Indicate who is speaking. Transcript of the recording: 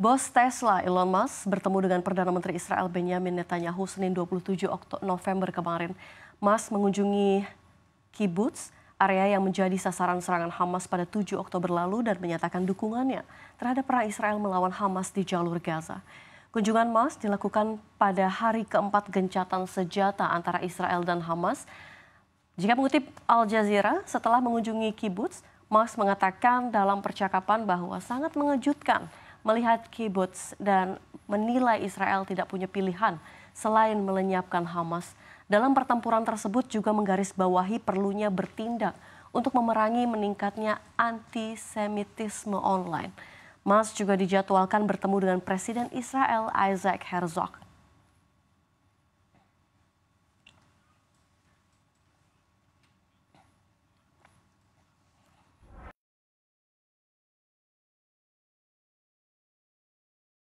Speaker 1: Bos Tesla Elon Musk bertemu dengan Perdana Menteri Israel Benjamin Netanyahu Senin 27 Oktober November kemarin. Musk mengunjungi kibbutz, area yang menjadi sasaran serangan Hamas pada 7 Oktober lalu dan menyatakan dukungannya terhadap perang Israel melawan Hamas di jalur Gaza. Kunjungan Musk dilakukan pada hari keempat gencatan senjata antara Israel dan Hamas. Jika mengutip Al Jazeera, setelah mengunjungi kibbutz, Musk mengatakan dalam percakapan bahwa sangat mengejutkan melihat kibbutz dan menilai Israel tidak punya pilihan selain melenyapkan Hamas. Dalam pertempuran tersebut juga menggarisbawahi perlunya bertindak untuk memerangi meningkatnya antisemitisme online. Mas juga dijadwalkan bertemu dengan Presiden Israel Isaac Herzog.